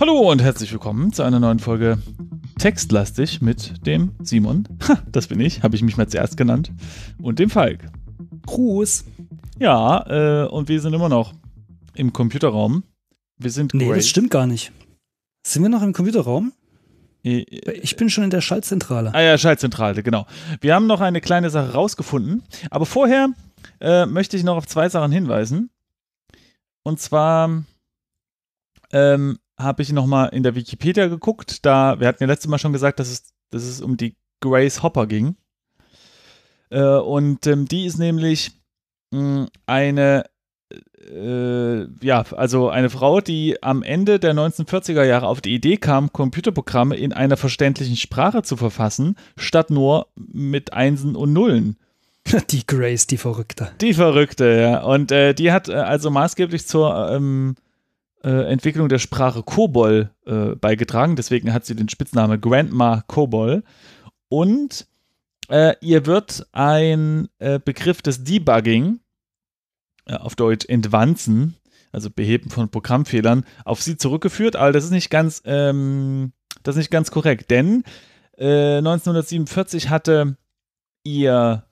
Hallo und herzlich willkommen zu einer neuen Folge Textlastig mit dem Simon. Ha, das bin ich, habe ich mich mal zuerst genannt. Und dem Falk. Gruß. Ja, äh, und wir sind immer noch im Computerraum. Wir sind Nee, great. das stimmt gar nicht. Sind wir noch im Computerraum? Ich bin schon in der Schaltzentrale. Ah ja, Schaltzentrale, genau. Wir haben noch eine kleine Sache rausgefunden, aber vorher äh, möchte ich noch auf zwei Sachen hinweisen. Und zwar ähm, habe ich nochmal in der Wikipedia geguckt. Da, wir hatten ja letztes Mal schon gesagt, dass es, dass es um die Grace Hopper ging. Äh, und ähm, die ist nämlich mh, hm, eine, äh, ja, also eine Frau, die am Ende der 1940er Jahre auf die Idee kam, Computerprogramme in einer verständlichen Sprache zu verfassen, statt nur mit Einsen und Nullen. Die Grace, die Verrückte. Die Verrückte, ja. Und äh, die hat äh, also maßgeblich zur ähm, äh, Entwicklung der Sprache Kobol äh, beigetragen. Deswegen hat sie den Spitznamen Grandma Kobol. Und äh, ihr wird ein äh, Begriff des Debugging, äh, auf Deutsch Entwanzen, also Beheben von Programmfehlern, auf sie zurückgeführt, aber das ist nicht ganz, ähm, das ist nicht ganz korrekt, denn 1947 äh, hatte ihr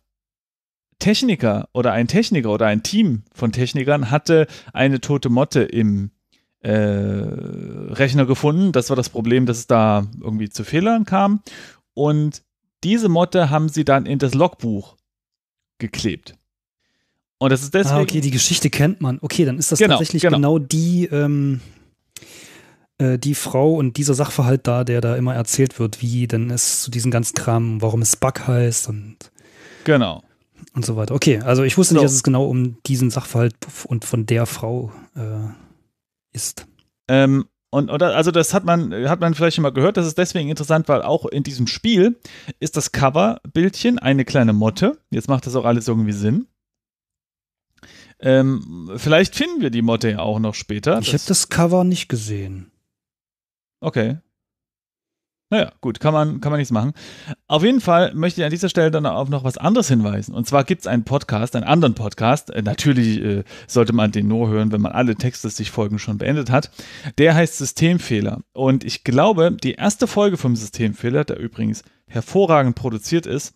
Techniker oder ein Techniker oder ein Team von Technikern hatte eine tote Motte im äh, Rechner gefunden. Das war das Problem, dass es da irgendwie zu Fehlern kam. Und diese Motte haben sie dann in das Logbuch geklebt. Und das ist deswegen. Ah, okay, die Geschichte kennt man. Okay, dann ist das genau, tatsächlich genau, genau die, ähm, äh, die Frau und dieser Sachverhalt da, der da immer erzählt wird, wie denn es zu diesem ganzen Kram, warum es Bug heißt und. Genau. Und so weiter. Okay, also ich wusste so. nicht, dass es genau um diesen Sachverhalt und von der Frau äh, ist. Ähm, und, oder, also das hat man, hat man vielleicht schon mal gehört. Das ist deswegen interessant, weil auch in diesem Spiel ist das Coverbildchen eine kleine Motte. Jetzt macht das auch alles irgendwie Sinn. Ähm, vielleicht finden wir die Motte ja auch noch später. Ich habe das Cover nicht gesehen. Okay, naja, gut, kann man, kann man nichts machen. Auf jeden Fall möchte ich an dieser Stelle dann auch noch was anderes hinweisen. Und zwar gibt es einen Podcast, einen anderen Podcast. Äh, natürlich äh, sollte man den nur hören, wenn man alle Texte sich Folgen schon beendet hat. Der heißt Systemfehler. Und ich glaube, die erste Folge vom Systemfehler, der übrigens hervorragend produziert ist,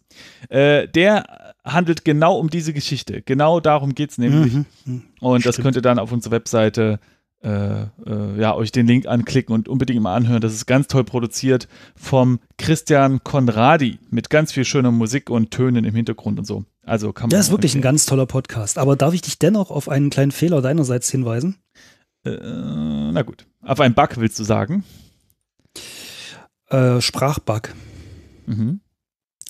äh, der handelt genau um diese Geschichte. Genau darum geht es nämlich. Mhm, mhm. und Stimmt. das könnt ihr dann auf unserer Webseite äh, äh, äh, ja, euch den Link anklicken und unbedingt mal anhören. Das ist ganz toll produziert vom Christian Konradi mit ganz viel schöner Musik und Tönen im Hintergrund und so. Also kann man. Das ist wirklich empfehlen. ein ganz toller Podcast. Aber darf ich dich dennoch auf einen kleinen Fehler deinerseits hinweisen? Äh, na gut. Auf einen Bug willst du sagen? Äh, Sprachbug. Mhm.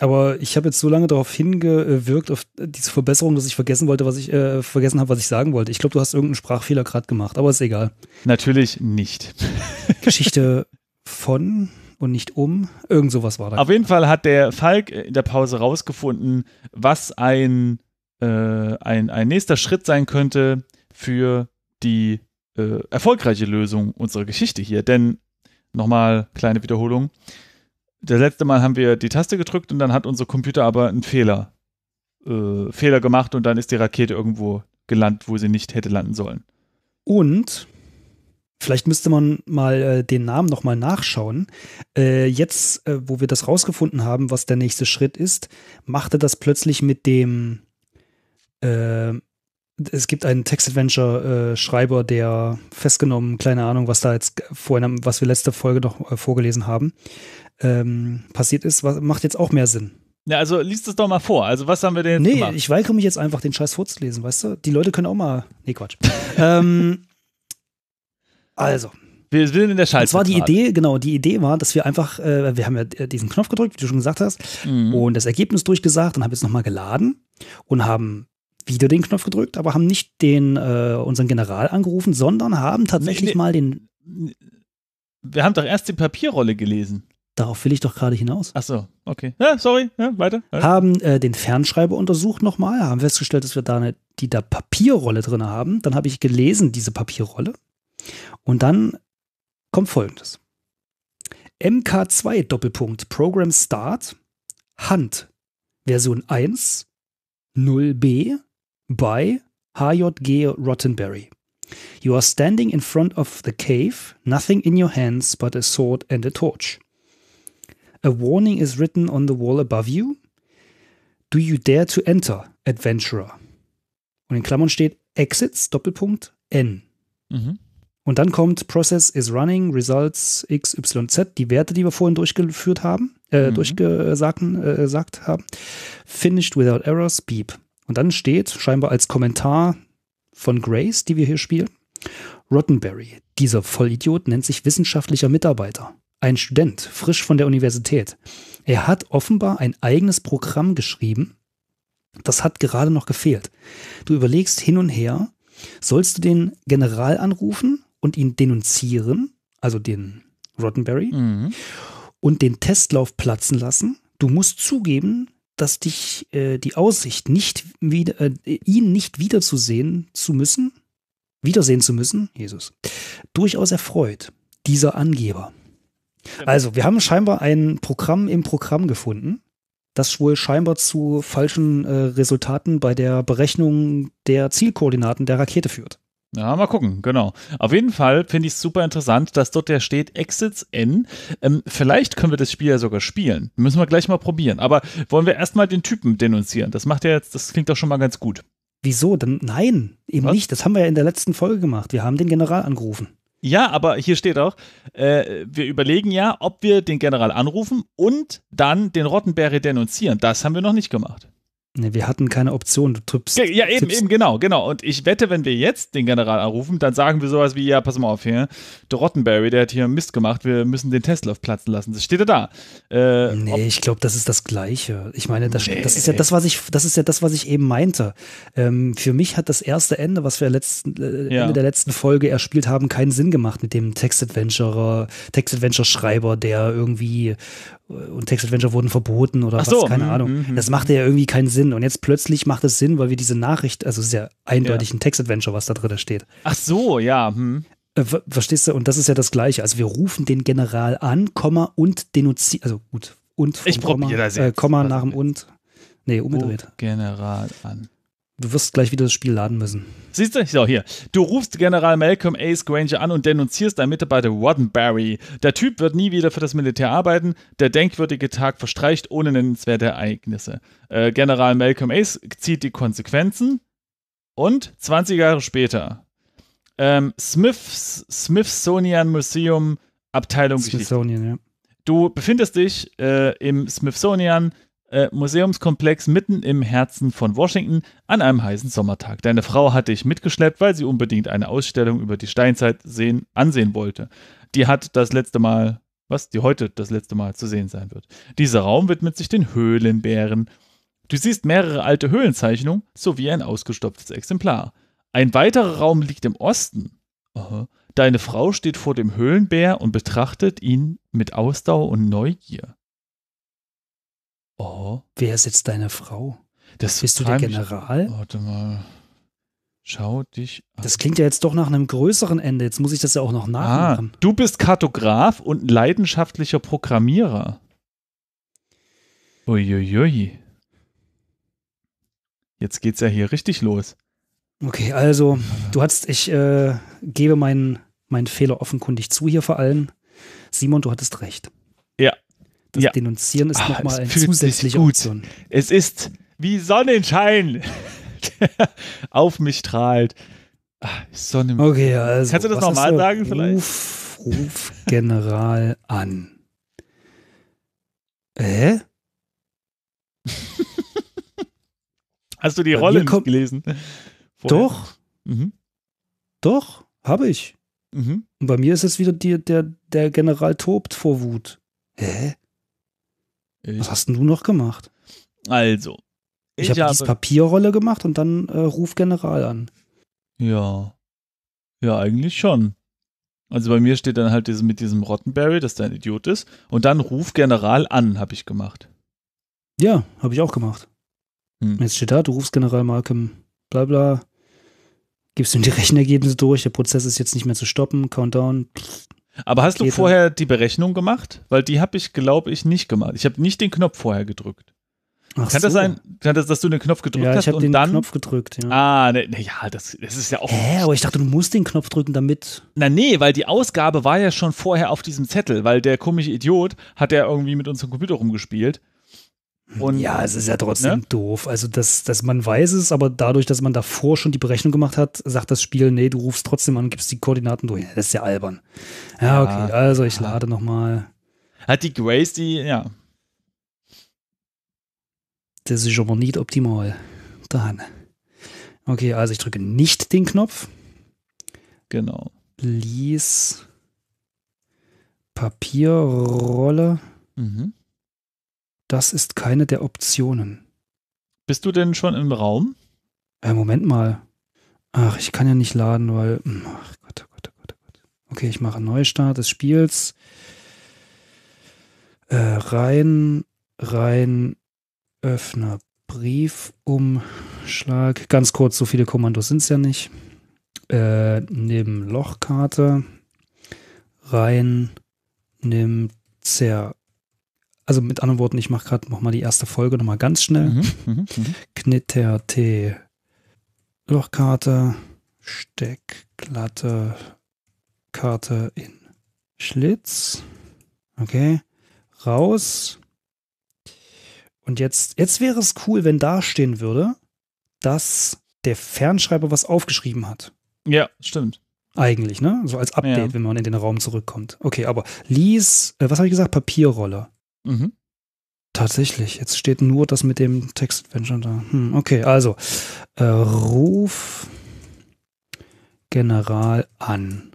Aber ich habe jetzt so lange darauf hingewirkt, auf diese Verbesserung, dass ich vergessen wollte, was ich äh, vergessen habe, was ich sagen wollte. Ich glaube, du hast irgendeinen Sprachfehler gerade gemacht, aber ist egal. Natürlich nicht. Geschichte von und nicht um. Irgend sowas war da. Auf jeden Fall hat der Falk in der Pause rausgefunden, was ein, äh, ein, ein nächster Schritt sein könnte für die äh, erfolgreiche Lösung unserer Geschichte hier. Denn nochmal kleine Wiederholung das letzte Mal haben wir die Taste gedrückt und dann hat unser Computer aber einen Fehler, äh, Fehler gemacht und dann ist die Rakete irgendwo gelandet, wo sie nicht hätte landen sollen. Und Vielleicht müsste man mal äh, den Namen nochmal nachschauen. Äh, jetzt, äh, wo wir das rausgefunden haben, was der nächste Schritt ist, machte das plötzlich mit dem, äh, es gibt einen Text-Adventure-Schreiber, äh, der festgenommen, keine Ahnung, was da jetzt vorhin, was wir letzte Folge noch äh, vorgelesen haben, ähm, passiert ist, was, macht jetzt auch mehr Sinn. Ja, also liest es doch mal vor. Also was haben wir denn jetzt Nee, gemacht? ich weigere mich jetzt einfach, den Scheiß vorzulesen, weißt du? Die Leute können auch mal. Nee, Quatsch. ähm, also. Wir sind in der Scheiße. Das war die Idee, genau, die Idee war, dass wir einfach, äh, wir haben ja äh, diesen Knopf gedrückt, wie du schon gesagt hast, mhm. und das Ergebnis durchgesagt und haben jetzt nochmal geladen und haben wieder den Knopf gedrückt, aber haben nicht den, äh, unseren General angerufen, sondern haben tatsächlich nee, nee, mal den. Wir haben doch erst die Papierrolle gelesen. Darauf will ich doch gerade hinaus. Ach so, okay. Ja, sorry, ja, weiter. Haben äh, den Fernschreiber untersucht nochmal, haben festgestellt, dass wir da eine, die da Papierrolle drin haben. Dann habe ich gelesen, diese Papierrolle. Und dann kommt folgendes. MK2 Doppelpunkt Program Start Hand Version 1 0b by HJG Rottenberry. You are standing in front of the cave, nothing in your hands but a sword and a torch. A warning is written on the wall above you. Do you dare to enter, adventurer? Und in Klammern steht Exits, Doppelpunkt, N. Mhm. Und dann kommt Process is running, Results X, Y, Z, die Werte, die wir vorhin durchgeführt haben, äh, mhm. durchgesagt äh, haben. Finished without errors, beep. Und dann steht scheinbar als Kommentar von Grace, die wir hier spielen, Rottenberry, dieser Vollidiot nennt sich wissenschaftlicher Mitarbeiter. Ein Student, frisch von der Universität. Er hat offenbar ein eigenes Programm geschrieben. Das hat gerade noch gefehlt. Du überlegst hin und her, sollst du den General anrufen und ihn denunzieren, also den Rottenberry, mhm. und den Testlauf platzen lassen? Du musst zugeben, dass dich äh, die Aussicht, nicht wieder, äh, ihn nicht wiederzusehen zu müssen, wiedersehen zu müssen, Jesus, durchaus erfreut, dieser Angeber. Also, wir haben scheinbar ein Programm im Programm gefunden, das wohl scheinbar zu falschen äh, Resultaten bei der Berechnung der Zielkoordinaten der Rakete führt. Ja, mal gucken, genau. Auf jeden Fall finde ich es super interessant, dass dort der steht Exits N. Ähm, vielleicht können wir das Spiel ja sogar spielen. Müssen wir gleich mal probieren. Aber wollen wir erstmal den Typen denunzieren? Das macht ja jetzt, das klingt doch schon mal ganz gut. Wieso? Dann, nein, eben Was? nicht. Das haben wir ja in der letzten Folge gemacht. Wir haben den General angerufen. Ja, aber hier steht auch, äh, wir überlegen ja, ob wir den General anrufen und dann den Rottenberry denunzieren. Das haben wir noch nicht gemacht. Nee, wir hatten keine Option. Du tippst. Ja, eben, tippst. eben, genau, genau. Und ich wette, wenn wir jetzt den General anrufen, dann sagen wir sowas wie: Ja, pass mal auf hier. Der Rottenberry, der hat hier Mist gemacht. Wir müssen den Tesla platzen lassen. Das steht ja da. Äh, nee, ich glaube, das ist das Gleiche. Ich meine, das, nee. das, ist ja das, was ich, das ist ja das, was ich eben meinte. Ähm, für mich hat das erste Ende, was wir letzten, äh, ja. Ende der letzten Folge erspielt haben, keinen Sinn gemacht mit dem text Text-Adventure-Schreiber, der irgendwie äh, und Text-Adventure wurden verboten oder Ach was, so. keine mhm. Ahnung. Mhm, das mhm, machte ja mhm. irgendwie keinen Sinn Sinn. Und jetzt plötzlich macht es Sinn, weil wir diese Nachricht, also sehr ja eindeutig ja. ein Text-Adventure, was da drin steht. Ach so, ja. Hm. Äh, verstehst du? Und das ist ja das Gleiche. Also wir rufen den General an, Komma und denunzieren, also gut, und ich Komma, das äh, jetzt. Äh, Komma nach dem und. Nee, umgedreht. General an. Du wirst gleich wieder das Spiel laden müssen. Siehst du? So, hier. Du rufst General Malcolm Ace Granger an und denunzierst deinen Mitarbeiter Roddenberry. Der Typ wird nie wieder für das Militär arbeiten. Der denkwürdige Tag verstreicht ohne nennenswerte Ereignisse. Äh, General Malcolm Ace zieht die Konsequenzen. Und 20 Jahre später. Ähm, Smiths, Smithsonian Museum Abteilung Smithsonian, Geschichte. ja. Du befindest dich äh, im Smithsonian Museum. Äh, Museumskomplex mitten im Herzen von Washington an einem heißen Sommertag. Deine Frau hatte dich mitgeschleppt, weil sie unbedingt eine Ausstellung über die Steinzeit sehen, ansehen wollte. Die hat das letzte Mal, was? Die heute das letzte Mal zu sehen sein wird. Dieser Raum widmet sich den Höhlenbären. Du siehst mehrere alte Höhlenzeichnungen sowie ein ausgestopftes Exemplar. Ein weiterer Raum liegt im Osten. Aha. Deine Frau steht vor dem Höhlenbär und betrachtet ihn mit Ausdauer und Neugier. Oh. Wer ist jetzt deine Frau? Das Bist du der General? Ich, warte mal. Schau dich an. Das klingt ja jetzt doch nach einem größeren Ende. Jetzt muss ich das ja auch noch ah, nachmachen. Ah, du bist Kartograf und leidenschaftlicher Programmierer. Uiuiui. Jetzt geht's ja hier richtig los. Okay, also du hattest, ich äh, gebe meinen, meinen Fehler offenkundig zu hier vor allem. Simon, du hattest recht. Ja, das ja. Denunzieren ist ah, nochmal eine zusätzliche Option. Es ist wie Sonnenschein, der auf mich strahlt. Ach, Sonne. Okay, also, Kannst du das nochmal sagen Ruf, vielleicht? Ruf, Ruf General an. Hä? Äh? Hast du die Rolle nicht gelesen? Vorher. Doch. Mhm. Doch, habe ich. Mhm. Und bei mir ist es wieder die, der, der General tobt vor Wut. Hä? Ich Was hast denn du noch gemacht? Also. Ich, ich habe die Papierrolle gemacht und dann äh, ruf General an. Ja. Ja, eigentlich schon. Also bei mir steht dann halt diese, mit diesem Rottenberry, dass der ein Idiot ist. Und dann ruf General an, habe ich gemacht. Ja, habe ich auch gemacht. Hm. Jetzt steht da, du rufst General Markham, bla bla. Gibst ihm die Rechenergebnisse durch, der Prozess ist jetzt nicht mehr zu stoppen, Countdown. Pff. Aber hast okay, du vorher die Berechnung gemacht? Weil die habe ich, glaube ich, nicht gemacht. Ich habe nicht den Knopf vorher gedrückt. Ach kann so. das sein, kann das, dass du den Knopf gedrückt ja, hast ich habe den dann Knopf gedrückt, ja. Ah, ne, ne, das, das ist ja auch. Hä, aber ich dachte, du musst den Knopf drücken, damit. Na nee, weil die Ausgabe war ja schon vorher auf diesem Zettel, weil der komische Idiot hat ja irgendwie mit unserem Computer rumgespielt und, ja, es ist ja trotzdem ne? doof. Also, dass, dass man weiß es, aber dadurch, dass man davor schon die Berechnung gemacht hat, sagt das Spiel, nee, du rufst trotzdem an, gibst die Koordinaten durch. Das ist ja albern. Ja, ja okay, also ich ja. lade nochmal. Hat die Grace die, ja. Das ist aber nicht optimal. Dann. Okay, also ich drücke nicht den Knopf. Genau. Please. Papierrolle. Mhm. Das ist keine der Optionen. Bist du denn schon im Raum? Äh, Moment mal. Ach, ich kann ja nicht laden, weil. Hm, ach Gott, oh Gott, oh Gott, oh Gott. Okay, ich mache einen Neustart des Spiels. Äh, rein, rein, Öffner, Briefumschlag. Ganz kurz, so viele Kommandos sind es ja nicht. Äh, nimm Lochkarte. Rein, nimm Zer also mit anderen Worten, ich mache gerade nochmal die erste Folge nochmal ganz schnell. Mhm, mhm, mhm. Knitter, T, Lochkarte, Steck, glatte Karte in Schlitz. Okay. Raus. Und jetzt, jetzt wäre es cool, wenn da stehen würde, dass der Fernschreiber was aufgeschrieben hat. Ja, stimmt. Eigentlich, ne? So als Update, ja. wenn man in den Raum zurückkommt. Okay, aber Lies, äh, was habe ich gesagt? Papierrolle. Mhm. Tatsächlich, jetzt steht nur das mit dem Text-Adventure da. Hm, okay, also äh, ruf General an.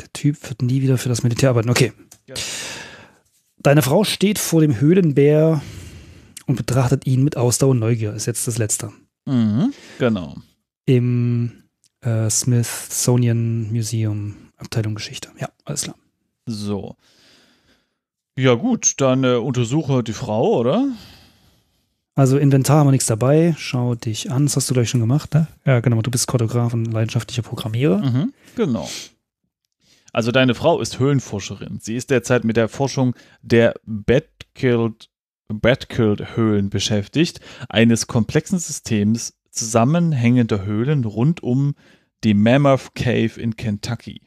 Der Typ wird nie wieder für das Militär arbeiten. Okay. Deine Frau steht vor dem Höhlenbär und betrachtet ihn mit Ausdauer und Neugier. Ist jetzt das Letzte. Mhm, genau. Im äh, Smithsonian Museum Abteilung Geschichte. Ja, alles klar. So. Ja, gut, dann äh, untersuche die Frau, oder? Also Inventar haben wir nichts dabei. Schau dich an. Das hast du gleich schon gemacht, ne? Ja, genau. Du bist Kartograf und leidenschaftlicher Programmierer. Mhm, genau. Also deine Frau ist Höhlenforscherin. Sie ist derzeit mit der Forschung der Batkild Höhlen beschäftigt, eines komplexen Systems zusammenhängender Höhlen rund um die Mammoth Cave in Kentucky.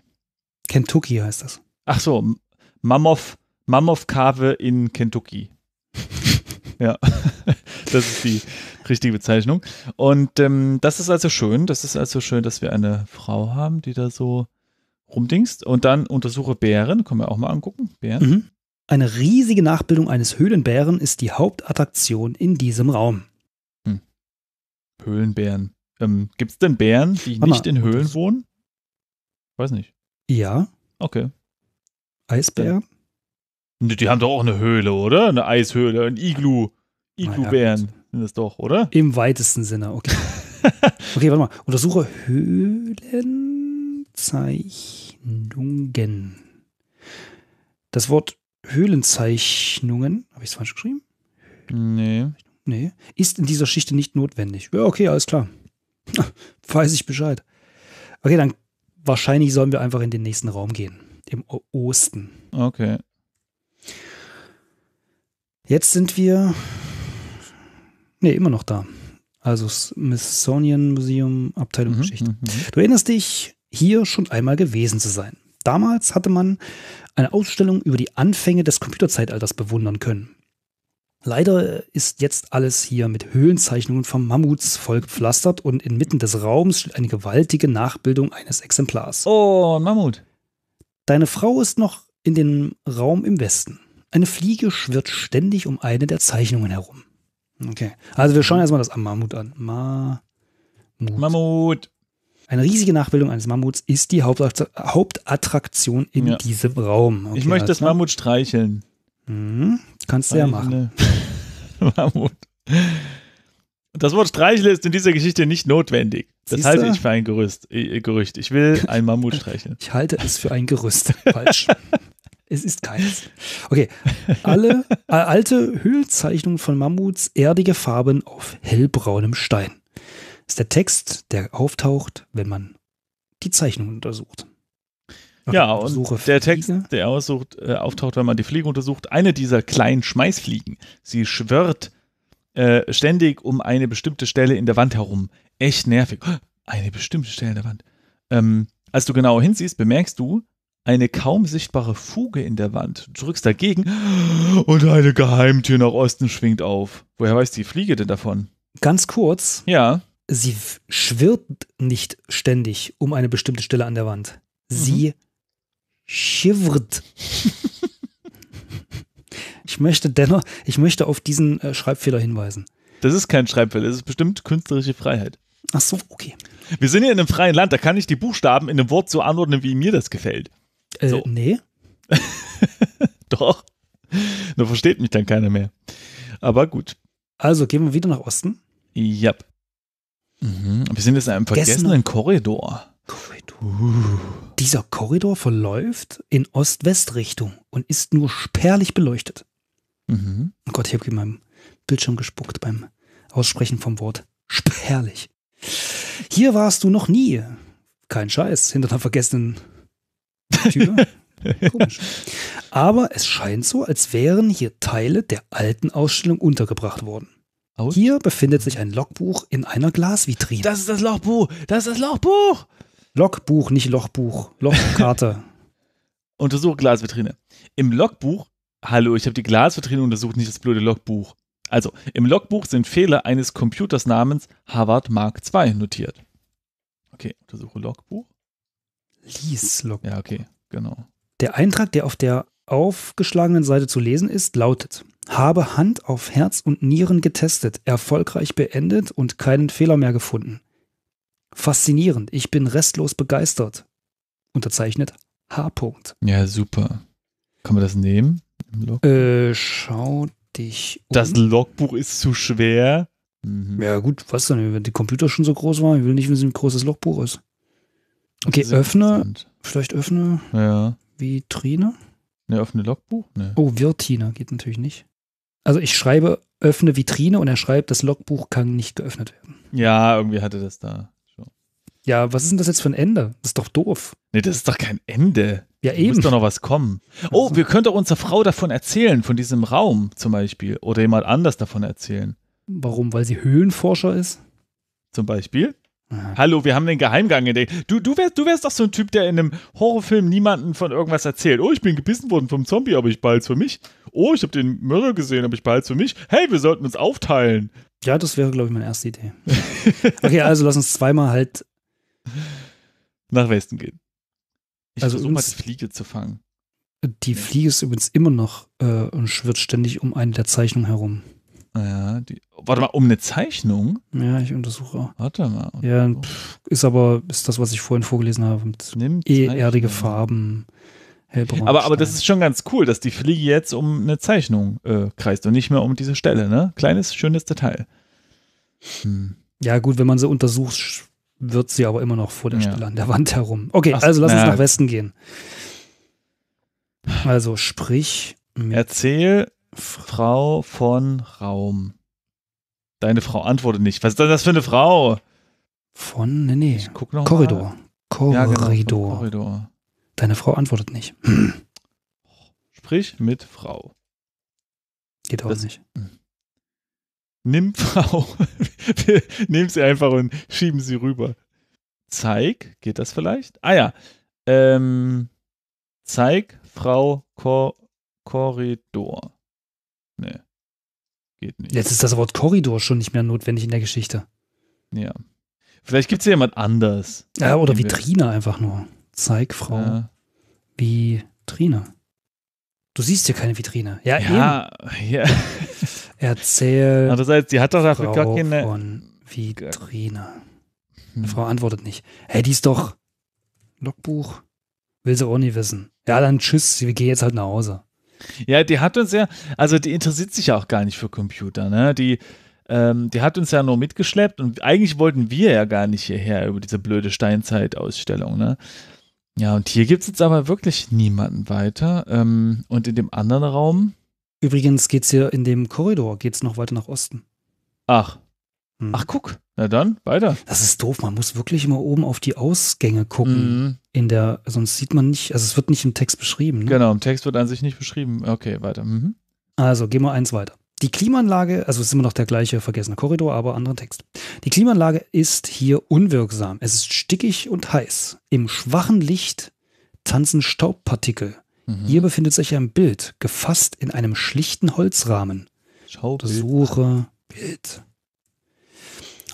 Kentucky heißt das. Ach so, Mammoth Mammoth Cave in Kentucky. ja, das ist die richtige Bezeichnung. Und ähm, das ist also schön. Das ist also schön, dass wir eine Frau haben, die da so rumdingst. Und dann untersuche Bären. Können wir auch mal angucken. Bären. Mhm. Eine riesige Nachbildung eines Höhlenbären ist die Hauptattraktion in diesem Raum. Hm. Höhlenbären. Ähm, Gibt es denn Bären, die Mama, nicht in Höhlen wohnen? Weiß nicht. Ja. Okay. Eisbär? Die haben doch auch eine Höhle, oder? Eine Eishöhle, ein Iglu. Iglu-Bären sind das doch, oder? Im weitesten Sinne, okay. okay, warte mal. Untersuche Höhlenzeichnungen. Das Wort Höhlenzeichnungen, habe ich es falsch geschrieben? Nee. Nee. Ist in dieser Schichte nicht notwendig. Ja, okay, alles klar. Weiß ich Bescheid. Okay, dann wahrscheinlich sollen wir einfach in den nächsten Raum gehen. Im Osten. Okay. Jetzt sind wir, nee, immer noch da. Also Smithsonian Museum, Abteilung mhm, Geschichte. Mhm, mhm. Du erinnerst dich, hier schon einmal gewesen zu sein. Damals hatte man eine Ausstellung über die Anfänge des Computerzeitalters bewundern können. Leider ist jetzt alles hier mit Höhlenzeichnungen vom Mammuts vollgepflastert und inmitten des Raums steht eine gewaltige Nachbildung eines Exemplars. Oh, ein Mammut. Deine Frau ist noch in dem Raum im Westen. Eine Fliege schwirrt ständig um eine der Zeichnungen herum. Okay. Also wir schauen erstmal das Mammut an. Ma Mammut. Mammut. Eine riesige Nachbildung eines Mammuts ist die Hauptattraktion in ja. diesem Raum. Okay, ich möchte das Mammut streicheln. Mhm. Kannst du ja machen. Mammut. Das Wort streicheln ist in dieser Geschichte nicht notwendig. Das Siehste? halte ich für ein Gerüst, äh, Gerücht. Ich will ein Mammut streicheln. Ich halte es für ein Gerüst. Falsch. Es ist keins. Okay. Alle äh, alte Höhlzeichnungen von Mammuts, erdige Farben auf hellbraunem Stein. ist der Text, der auftaucht, wenn man die Zeichnung untersucht. Okay, ja, und der Fliege. Text, der aussucht, äh, auftaucht, wenn man die Fliege untersucht, eine dieser kleinen Schmeißfliegen. Sie schwirrt äh, ständig um eine bestimmte Stelle in der Wand herum. Echt nervig. Eine bestimmte Stelle in der Wand. Ähm, als du genau hinsiehst, bemerkst du, eine kaum sichtbare Fuge in der Wand, Du drückst dagegen und eine Geheimtür nach Osten schwingt auf. Woher weiß die Fliege denn davon? Ganz kurz. Ja. Sie schwirrt nicht ständig um eine bestimmte Stelle an der Wand. Sie mhm. schivrt. ich möchte dennoch, ich möchte auf diesen äh, Schreibfehler hinweisen. Das ist kein Schreibfehler, das ist bestimmt künstlerische Freiheit. Ach so, okay. Wir sind hier in einem freien Land, da kann ich die Buchstaben in einem Wort so anordnen, wie mir das gefällt. Äh, so. Nee. Doch. Nur versteht mich dann keiner mehr. Aber gut. Also gehen wir wieder nach Osten. Ja. Yep. Mhm. Wir sind jetzt in einem vergessenen Gessner. Korridor. Korridor. Uh. Dieser Korridor verläuft in Ost-West-Richtung und ist nur spärlich beleuchtet. Mhm. Oh Gott, ich habe in meinem Bildschirm gespuckt beim Aussprechen vom Wort spärlich. Hier warst du noch nie. Kein Scheiß, hinter einer vergessenen Komisch. Aber es scheint so, als wären hier Teile der alten Ausstellung untergebracht worden. Aus? Hier befindet sich ein Logbuch in einer Glasvitrine. Das ist das Logbuch! Das ist das Logbuch! Logbuch, nicht Lochbuch. Lochkarte. Untersuche Glasvitrine. Im Logbuch, hallo, ich habe die Glasvitrine untersucht, nicht das blöde Logbuch. Also, im Logbuch sind Fehler eines Computers namens Harvard Mark II notiert. Okay, untersuche Logbuch. Lieslocken. Ja, okay, genau. Der Eintrag, der auf der aufgeschlagenen Seite zu lesen ist, lautet: Habe Hand auf Herz und Nieren getestet, erfolgreich beendet und keinen Fehler mehr gefunden. Faszinierend, ich bin restlos begeistert. Unterzeichnet H. -Punkt. Ja, super. Kann man das nehmen? Äh, schau dich um. Das Logbuch ist zu schwer. Mhm. Ja, gut, was denn, wenn der Computer schon so groß war? Ich will nicht wissen, wie groß das Logbuch ist. Okay, öffne. Vielleicht öffne. Ja. Vitrine? Ne, öffne Logbuch? Ne. Oh, Virtine geht natürlich nicht. Also ich schreibe öffne Vitrine und er schreibt, das Logbuch kann nicht geöffnet werden. Ja, irgendwie hatte das da. Schon. Ja, was ist denn das jetzt für ein Ende? Das ist doch doof. Nee, das ist doch kein Ende. Ja, eben. Muss doch noch was kommen. Oh, wir können doch unserer Frau davon erzählen, von diesem Raum zum Beispiel. Oder jemand anders davon erzählen. Warum? Weil sie Höhlenforscher ist? Zum Beispiel? Hallo, wir haben den Geheimgang entdeckt. Du, du, wärst, du wärst doch so ein Typ, der in einem Horrorfilm niemanden von irgendwas erzählt. Oh, ich bin gebissen worden vom Zombie, aber ich behalte für mich. Oh, ich habe den Mörder gesehen, aber ich behalte für mich. Hey, wir sollten uns aufteilen. Ja, das wäre, glaube ich, meine erste Idee. okay, also lass uns zweimal halt nach Westen gehen. Ich also versuche mal die Fliege zu fangen. Die Fliege ist übrigens immer noch äh, und schwirrt ständig um eine der Zeichnungen herum. Ah ja, die, warte mal, um eine Zeichnung? Ja, ich untersuche. Warte mal. Untersuche. Ja, ist aber, ist das, was ich vorhin vorgelesen habe, mit e, erdige Farben. Hellbraun, aber, aber das ist schon ganz cool, dass die Fliege jetzt um eine Zeichnung äh, kreist und nicht mehr um diese Stelle. Ne? Kleines, schönes Detail. Hm. Ja, gut, wenn man sie untersucht, wird sie aber immer noch vor der ja. Stelle an der Wand herum. Okay, Ach, also lass na, uns nach Westen gehen. Also sprich. Erzähl Frau von Raum. Deine Frau antwortet nicht. Was ist denn das für eine Frau? Von, nee, nee. Ich guck noch Korridor. Korridor. Ja, genau, Korridor. Deine Frau antwortet nicht. Hm. Sprich mit Frau. Geht auch das, nicht. Nimm Frau. Nimm sie einfach und schieben sie rüber. Zeig, geht das vielleicht? Ah ja. Ähm, zeig Frau Kor Korridor. Nee. Geht nicht. Jetzt ist das Wort Korridor schon nicht mehr notwendig in der Geschichte. Ja. Vielleicht gibt es ja jemand anders. Ja, oder Vitrine einfach nur. Zeigfrau. Ja. Vitrine. Du siehst hier keine Vitrine. Ja, ja. Eben. ja. Erzähl. Andererseits, die hat doch dafür gar keine. Von Vitrine. Hm. Frau antwortet nicht. Hey, die ist doch. Logbuch. Will sie auch nie wissen. Ja, dann tschüss, wir gehen jetzt halt nach Hause. Ja, die hat uns ja, also die interessiert sich ja auch gar nicht für Computer, ne? Die, ähm, die hat uns ja nur mitgeschleppt und eigentlich wollten wir ja gar nicht hierher über diese blöde Steinzeitausstellung, ne? Ja, und hier gibt es jetzt aber wirklich niemanden weiter. Ähm, und in dem anderen Raum. Übrigens geht es hier in dem Korridor, geht noch weiter nach Osten. Ach, Mhm. Ach, guck. Na dann, weiter. Das ist doof. Man muss wirklich immer oben auf die Ausgänge gucken. Mhm. In der, sonst sieht man nicht, also es wird nicht im Text beschrieben. Ne? Genau, im Text wird an sich nicht beschrieben. Okay, weiter. Mhm. Also gehen wir eins weiter. Die Klimaanlage, also es ist immer noch der gleiche vergessene Korridor, aber anderer Text. Die Klimaanlage ist hier unwirksam. Es ist stickig und heiß. Im schwachen Licht tanzen Staubpartikel. Mhm. Hier befindet sich ein Bild, gefasst in einem schlichten Holzrahmen. Schaubild. Suche Bild.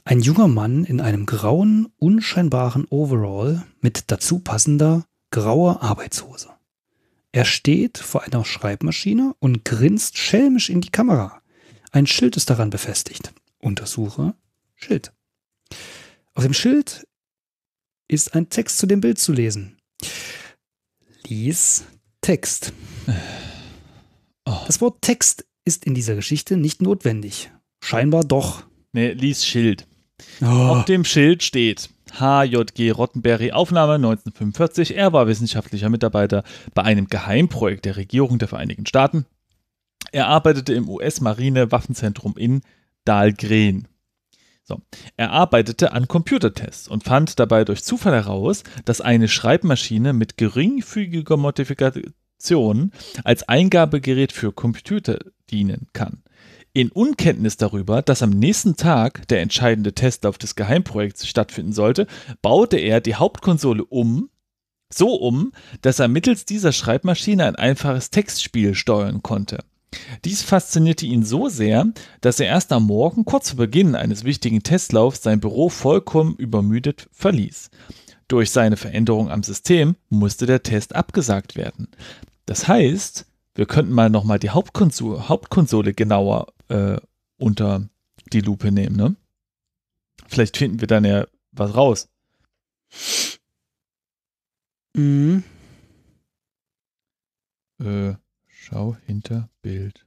Ein junger Mann in einem grauen, unscheinbaren Overall mit dazu passender grauer Arbeitshose. Er steht vor einer Schreibmaschine und grinst schelmisch in die Kamera. Ein Schild ist daran befestigt. Untersuche Schild. Auf dem Schild ist ein Text zu dem Bild zu lesen. Lies Text. Oh. Das Wort Text ist in dieser Geschichte nicht notwendig. Scheinbar doch. Nee, lies Schild. Oh. Auf dem Schild steht HJG Rottenberry, Aufnahme 1945. Er war wissenschaftlicher Mitarbeiter bei einem Geheimprojekt der Regierung der Vereinigten Staaten. Er arbeitete im US-Marine-Waffenzentrum in Dahlgren. So. Er arbeitete an Computertests und fand dabei durch Zufall heraus, dass eine Schreibmaschine mit geringfügiger Modifikation als Eingabegerät für Computer dienen kann in Unkenntnis darüber, dass am nächsten Tag der entscheidende Testlauf des Geheimprojekts stattfinden sollte, baute er die Hauptkonsole um, so um, dass er mittels dieser Schreibmaschine ein einfaches Textspiel steuern konnte. Dies faszinierte ihn so sehr, dass er erst am Morgen kurz vor Beginn eines wichtigen Testlaufs sein Büro vollkommen übermüdet verließ. Durch seine Veränderung am System musste der Test abgesagt werden. Das heißt, wir könnten mal nochmal die Hauptkonsole, Hauptkonsole genauer äh, unter die Lupe nehmen. Ne? Vielleicht finden wir dann ja was raus. Mhm. Äh, schau hinter Bild.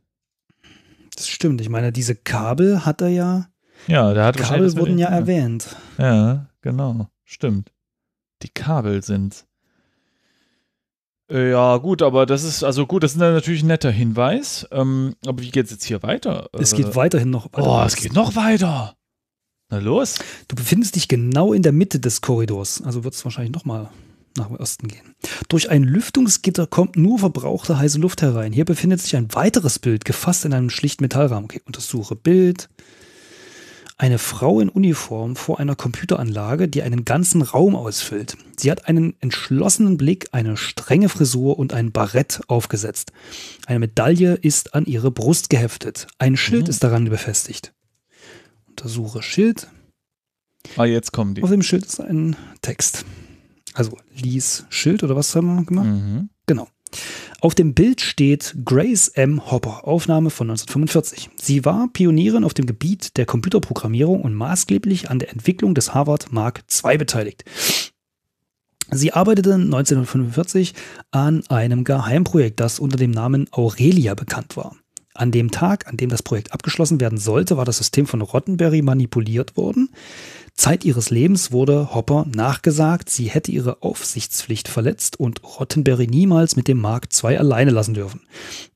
Das stimmt. Ich meine, diese Kabel hat er ja. Ja, da hat Kabel wurden ja erwähnt. Ja, genau. Stimmt. Die Kabel sind's. Äh, ja, gut, aber das ist, also gut, das ist natürlich ein netter Hinweis. Ähm, aber wie geht es jetzt hier weiter? Es äh, geht weiterhin noch weiter. Oh, es geht noch weiter. Na los. Du befindest dich genau in der Mitte des Korridors, also wird es wahrscheinlich nochmal nach Osten gehen. Durch ein Lüftungsgitter kommt nur verbrauchte heiße Luft herein. Hier befindet sich ein weiteres Bild, gefasst in einem schlichten Metallrahmen. Okay, untersuche Bild eine Frau in Uniform vor einer Computeranlage, die einen ganzen Raum ausfüllt. Sie hat einen entschlossenen Blick, eine strenge Frisur und ein Barett aufgesetzt. Eine Medaille ist an ihre Brust geheftet. Ein Schild mhm. ist daran befestigt. Untersuche Schild. Ah, jetzt kommen die. Auf dem Schild ist ein Text. Also lies Schild oder was haben wir gemacht? Mhm. Genau. Auf dem Bild steht Grace M. Hopper, Aufnahme von 1945. Sie war Pionierin auf dem Gebiet der Computerprogrammierung und maßgeblich an der Entwicklung des Harvard Mark II beteiligt. Sie arbeitete 1945 an einem Geheimprojekt, das unter dem Namen Aurelia bekannt war. An dem Tag, an dem das Projekt abgeschlossen werden sollte, war das System von Rottenberry manipuliert worden. Zeit ihres Lebens wurde Hopper nachgesagt, sie hätte ihre Aufsichtspflicht verletzt und Rottenberry niemals mit dem Mark II alleine lassen dürfen.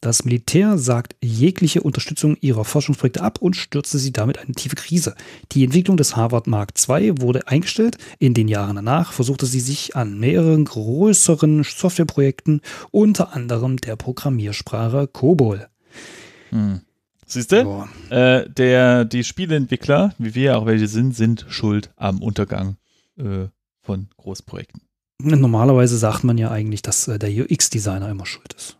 Das Militär sagt jegliche Unterstützung ihrer Forschungsprojekte ab und stürzte sie damit eine tiefe Krise. Die Entwicklung des Harvard Mark II wurde eingestellt. In den Jahren danach versuchte sie sich an mehreren größeren Softwareprojekten, unter anderem der Programmiersprache COBOL. Hm. Siehst du? Äh, der, die Spieleentwickler, wie wir ja auch welche sind, sind schuld am Untergang äh, von Großprojekten. Normalerweise sagt man ja eigentlich, dass äh, der UX-Designer immer schuld ist.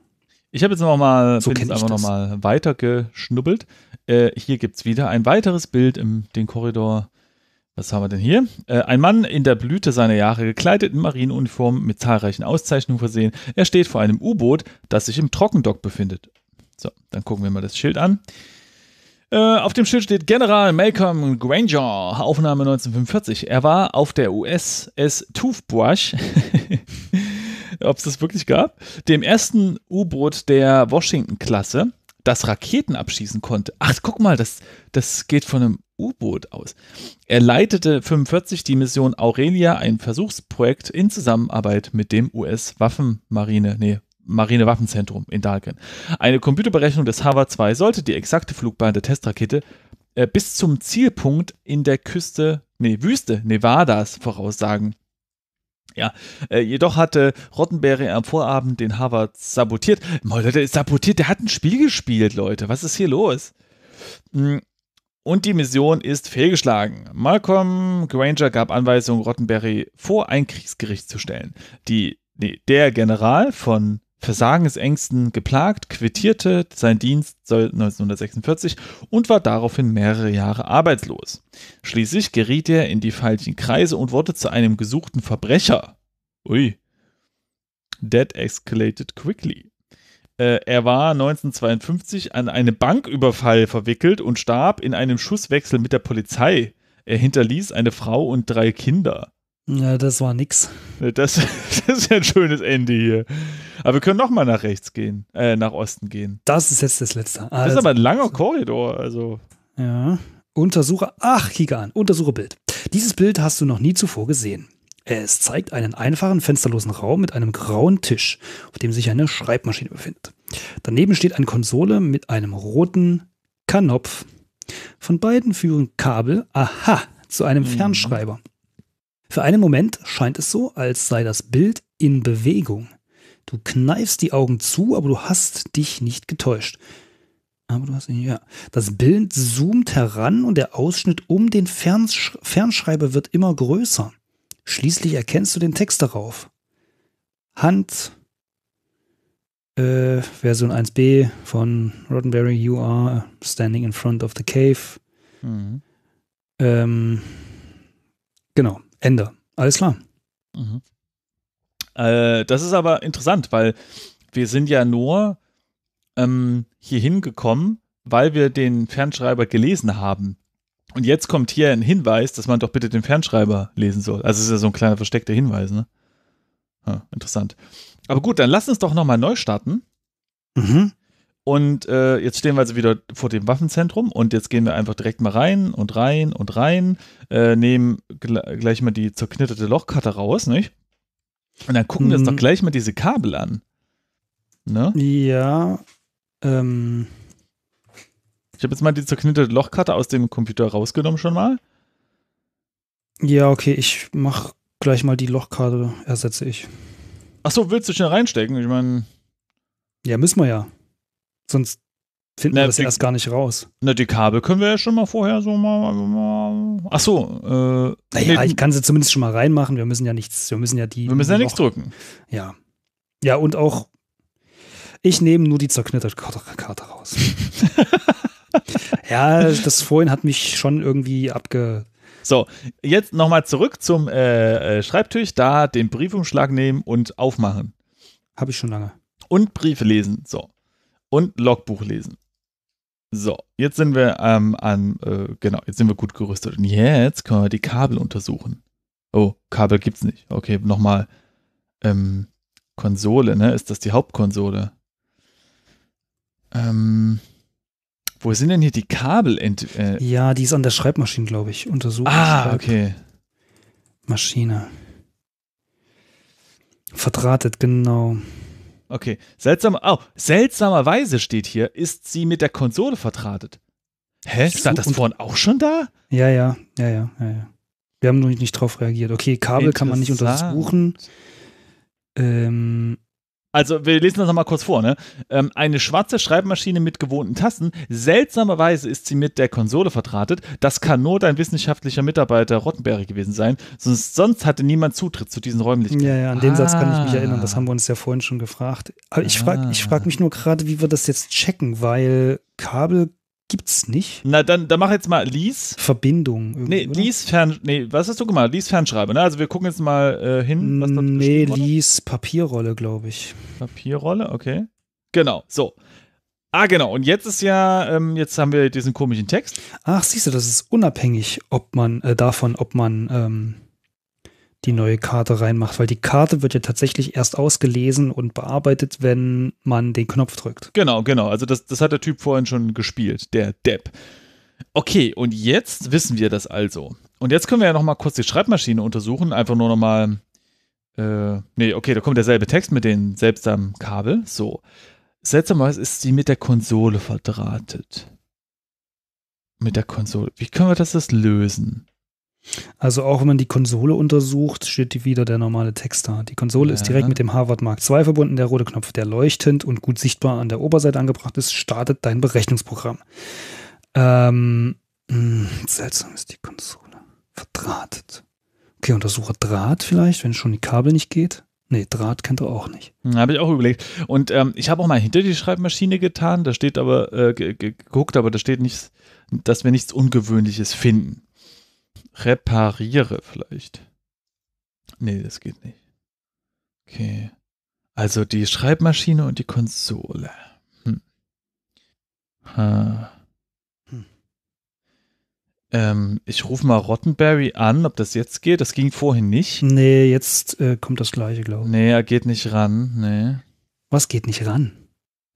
Ich habe jetzt nochmal so bin weiter geschnubbelt. hier gibt es wieder ein weiteres Bild im den Korridor. Was haben wir denn hier? Äh, ein Mann in der Blüte seiner Jahre, gekleidet in Marienuniform, mit zahlreichen Auszeichnungen versehen. Er steht vor einem U-Boot, das sich im Trockendock befindet. So, dann gucken wir mal das Schild an. Äh, auf dem Schild steht General Malcolm Granger, Aufnahme 1945. Er war auf der USS Toothbrush, ob es das wirklich gab, dem ersten U-Boot der Washington-Klasse, das Raketen abschießen konnte. Ach, guck mal, das, das geht von einem U-Boot aus. Er leitete 1945 die Mission Aurelia, ein Versuchsprojekt in Zusammenarbeit mit dem US-Waffenmarine, nee, Marinewaffenzentrum in Dahlgren. Eine Computerberechnung des Hava 2 sollte die exakte Flugbahn der Testrakete äh, bis zum Zielpunkt in der Küste, nee, Wüste Nevadas voraussagen. Ja, äh, jedoch hatte Rottenberry am Vorabend den Harvard sabotiert. Mal, Leute, sabotiert, der hat ein Spiel gespielt, Leute. Was ist hier los? Hm, und die Mission ist fehlgeschlagen. Malcolm Granger gab Anweisungen, Rottenberry vor ein Kriegsgericht zu stellen. Die, nee, der General von Versagensängsten geplagt, quittierte sein Dienst 1946 und war daraufhin mehrere Jahre arbeitslos. Schließlich geriet er in die falschen Kreise und wurde zu einem gesuchten Verbrecher. Ui. That escalated quickly. Äh, er war 1952 an einem Banküberfall verwickelt und starb in einem Schusswechsel mit der Polizei. Er hinterließ eine Frau und drei Kinder. Ja, das war nix. Ne, das, das ist ja ein schönes Ende hier. Aber wir können nochmal nach rechts gehen, äh, nach Osten gehen. Das ist jetzt das letzte. Also, das ist also aber ein langer Korridor, also. Ja. Untersuche, ach, kicke an, untersuche Bild. Dieses Bild hast du noch nie zuvor gesehen. Es zeigt einen einfachen, fensterlosen Raum mit einem grauen Tisch, auf dem sich eine Schreibmaschine befindet. Daneben steht eine Konsole mit einem roten Kanopf. Von beiden führen Kabel, aha, zu einem mhm. Fernschreiber. Für einen Moment scheint es so, als sei das Bild in Bewegung. Du kneifst die Augen zu, aber du hast dich nicht getäuscht. Aber du hast ihn, ja. Das Bild zoomt heran und der Ausschnitt um den Fernsch Fernschreiber wird immer größer. Schließlich erkennst du den Text darauf. Hand, äh, Version 1b von Roddenberry, you are standing in front of the cave. Mhm. Ähm, genau. Ende. Alles klar. Mhm. Äh, das ist aber interessant, weil wir sind ja nur ähm, hier hingekommen, weil wir den Fernschreiber gelesen haben. Und jetzt kommt hier ein Hinweis, dass man doch bitte den Fernschreiber lesen soll. Also es ist ja so ein kleiner versteckter Hinweis, ne? Ja, interessant. Aber gut, dann lass uns doch nochmal neu starten. Mhm. Und äh, jetzt stehen wir also wieder vor dem Waffenzentrum und jetzt gehen wir einfach direkt mal rein und rein und rein, äh, nehmen gl gleich mal die zerknitterte Lochkarte raus, nicht? Und dann gucken mhm. wir uns doch mhm. gleich mal diese Kabel an. Ne? Ja. Ähm. Ich habe jetzt mal die zerknitterte Lochkarte aus dem Computer rausgenommen schon mal. Ja, okay, ich mach gleich mal die Lochkarte, ersetze ich. Achso, willst du schnell reinstecken? Ich meine. Ja, müssen wir ja. Sonst finden wir das die, erst gar nicht raus. Na, die Kabel können wir ja schon mal vorher so mal. Also mal ach so. Äh, naja, nee, ich kann sie zumindest schon mal reinmachen. Wir müssen ja nichts. Wir müssen ja die. Wir müssen ja nichts drücken. Ja. Ja, und auch. Ich nehme nur die zerknitterte Karte raus. ja, das vorhin hat mich schon irgendwie abge. So, jetzt nochmal zurück zum äh, äh, Schreibtisch, da den Briefumschlag nehmen und aufmachen. Habe ich schon lange. Und Briefe lesen. So und Logbuch lesen. So, jetzt sind wir ähm, an, äh, genau, jetzt sind wir gut gerüstet. Und jetzt können wir die Kabel untersuchen. Oh, Kabel gibt's nicht. Okay, nochmal. Ähm, Konsole, ne? Ist das die Hauptkonsole? Ähm, wo sind denn hier die Kabel? Äh ja, die ist an der Schreibmaschine, glaube ich. Untersuchen. Ah, also okay. Maschine. Verdrahtet, genau. Okay. Seltsam, oh, seltsamerweise steht hier, ist sie mit der Konsole vertratet. Hä? Stand das vorhin auch schon da? Ja, ja, ja, ja, ja, ja. Wir haben noch nicht drauf reagiert. Okay, Kabel kann man nicht untersuchen. Ähm, also, wir lesen das nochmal kurz vor. Ne? Ähm, eine schwarze Schreibmaschine mit gewohnten Tasten. Seltsamerweise ist sie mit der Konsole vertratet. Das kann nur dein wissenschaftlicher Mitarbeiter Rottenberry gewesen sein. Sonst, sonst hatte niemand Zutritt zu diesen Räumlichkeiten. Ja, ja, an den ah. Satz kann ich mich ah. erinnern. Das haben wir uns ja vorhin schon gefragt. Aber ich frage ich frag ah. mich nur gerade, wie wir das jetzt checken, weil Kabel Gibt's nicht? Na, dann, dann mach jetzt mal Lies. Verbindung. Nee, oder? Lies Fern. Nee, was hast du gemacht? Lies Fernschreibe, ne? Also wir gucken jetzt mal äh, hin, was dort mm, Nee, Lies Papierrolle, glaube ich. Papierrolle, okay. Genau, so. Ah, genau. Und jetzt ist ja, ähm, jetzt haben wir diesen komischen Text. Ach, siehst du, das ist unabhängig, ob man äh, davon, ob man ähm, die neue Karte reinmacht, weil die Karte wird ja tatsächlich erst ausgelesen und bearbeitet, wenn man den Knopf drückt. Genau, genau. Also das, das hat der Typ vorhin schon gespielt, der Depp. Okay, und jetzt wissen wir das also. Und jetzt können wir ja nochmal kurz die Schreibmaschine untersuchen, einfach nur nochmal. mal äh, nee, okay, da kommt derselbe Text mit den seltsamen Kabel. So. Seltsamerweise ist sie mit der Konsole verdrahtet. Mit der Konsole. Wie können wir das, das lösen? Also auch wenn man die Konsole untersucht, steht wieder der normale Text da. Die Konsole ja. ist direkt mit dem Harvard Mark II verbunden. Der rote Knopf, der leuchtend und gut sichtbar an der Oberseite angebracht ist, startet dein Berechnungsprogramm. Ähm, mh, hm, seltsam ist die Konsole. Verdrahtet. Okay, untersuche Draht vielleicht, wenn schon die Kabel nicht geht. Nee, Draht kennt er auch nicht. Hm, habe ich auch überlegt. Und ähm, ich habe auch mal hinter die Schreibmaschine getan, da steht aber, äh, geguckt, aber da steht nichts, dass wir nichts Ungewöhnliches finden repariere vielleicht. Nee, das geht nicht. Okay. Also die Schreibmaschine und die Konsole. Hm. Ha. Hm. Ähm, ich rufe mal Rottenberry an, ob das jetzt geht. Das ging vorhin nicht. Nee, jetzt äh, kommt das gleiche, glaube ich. Nee, er geht nicht ran. Nee. Was geht nicht ran?